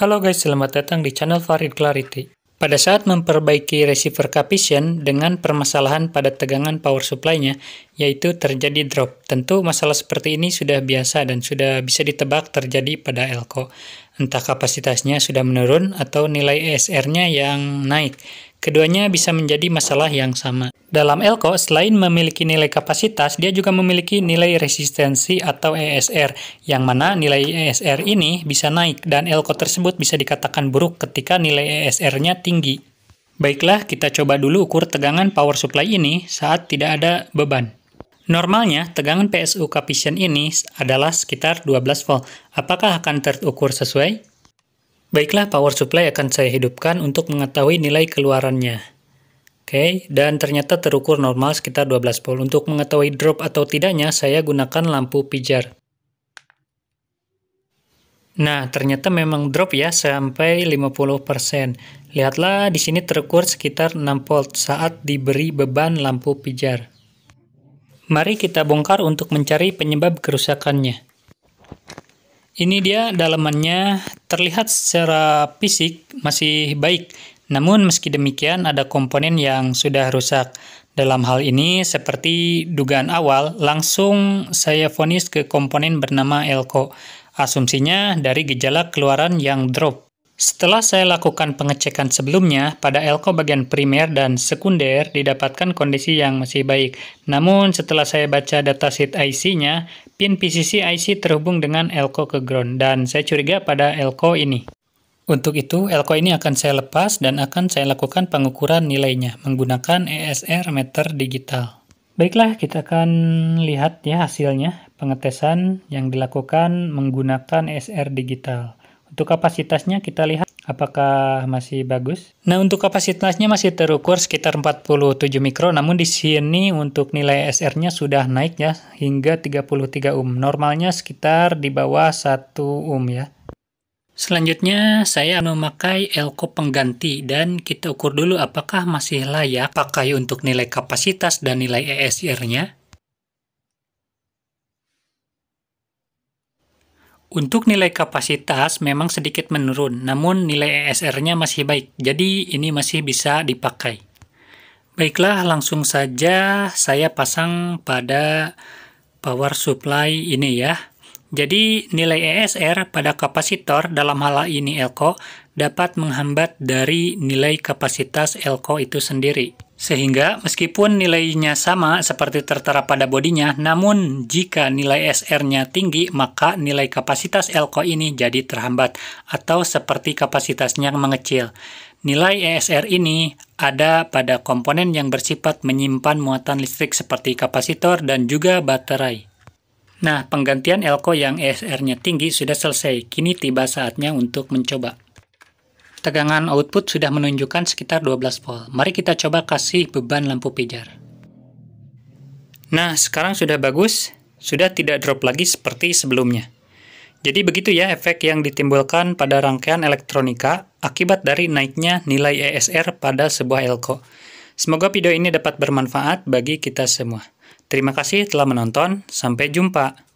Halo guys, selamat datang di channel Farid Clarity. Pada saat memperbaiki receiver capition dengan permasalahan pada tegangan power supply-nya, yaitu terjadi drop. Tentu masalah seperti ini sudah biasa dan sudah bisa ditebak terjadi pada elko. Entah kapasitasnya sudah menurun atau nilai ESR-nya yang naik. Keduanya bisa menjadi masalah yang sama. Dalam elko, selain memiliki nilai kapasitas, dia juga memiliki nilai resistensi atau ESR, yang mana nilai ESR ini bisa naik dan elko tersebut bisa dikatakan buruk ketika nilai ESR-nya tinggi. Baiklah, kita coba dulu ukur tegangan power supply ini saat tidak ada beban. Normalnya, tegangan PSU coefficient ini adalah sekitar 12 volt. Apakah akan terukur sesuai? Baiklah, power supply akan saya hidupkan untuk mengetahui nilai keluarannya. Oke, dan ternyata terukur normal sekitar 12 volt. Untuk mengetahui drop atau tidaknya, saya gunakan lampu pijar. Nah, ternyata memang drop ya sampai 50%. Lihatlah di sini terukur sekitar 6 volt saat diberi beban lampu pijar. Mari kita bongkar untuk mencari penyebab kerusakannya. Ini dia dalamannya terlihat secara fisik masih baik, namun meski demikian ada komponen yang sudah rusak. Dalam hal ini, seperti dugaan awal, langsung saya vonis ke komponen bernama elko. Asumsinya dari gejala keluaran yang drop. Setelah saya lakukan pengecekan sebelumnya, pada elko bagian primer dan sekunder didapatkan kondisi yang masih baik. Namun setelah saya baca datasheet IC-nya, pin PCC IC terhubung dengan elko ke ground dan saya curiga pada elko ini. Untuk itu, elko ini akan saya lepas dan akan saya lakukan pengukuran nilainya menggunakan ESR meter digital. Baiklah, kita akan lihat ya hasilnya pengetesan yang dilakukan menggunakan ESR digital. Untuk kapasitasnya kita lihat apakah masih bagus. Nah, untuk kapasitasnya masih terukur sekitar 47 mikro, namun di sini untuk nilai SR-nya sudah naik ya, hingga 33 ohm. Normalnya sekitar di bawah 1 ohm ya. Selanjutnya, saya memakai elko pengganti dan kita ukur dulu apakah masih layak pakai untuk nilai kapasitas dan nilai ESR-nya. Untuk nilai kapasitas memang sedikit menurun, namun nilai ESR-nya masih baik, jadi ini masih bisa dipakai. Baiklah, langsung saja saya pasang pada power supply ini ya. Jadi nilai ESR pada kapasitor dalam hal ini elko dapat menghambat dari nilai kapasitas elko itu sendiri. Sehingga meskipun nilainya sama seperti tertera pada bodinya, namun jika nilai SR-nya tinggi, maka nilai kapasitas elko ini jadi terhambat atau seperti kapasitasnya mengecil. Nilai ESR ini ada pada komponen yang bersifat menyimpan muatan listrik seperti kapasitor dan juga baterai. Nah, penggantian elko yang ESR-nya tinggi sudah selesai. Kini tiba saatnya untuk mencoba. Tegangan output sudah menunjukkan sekitar 12 volt. Mari kita coba kasih beban lampu pijar. Nah, sekarang sudah bagus, sudah tidak drop lagi seperti sebelumnya. Jadi begitu ya efek yang ditimbulkan pada rangkaian elektronika akibat dari naiknya nilai ESR pada sebuah elko. Semoga video ini dapat bermanfaat bagi kita semua. Terima kasih telah menonton, sampai jumpa.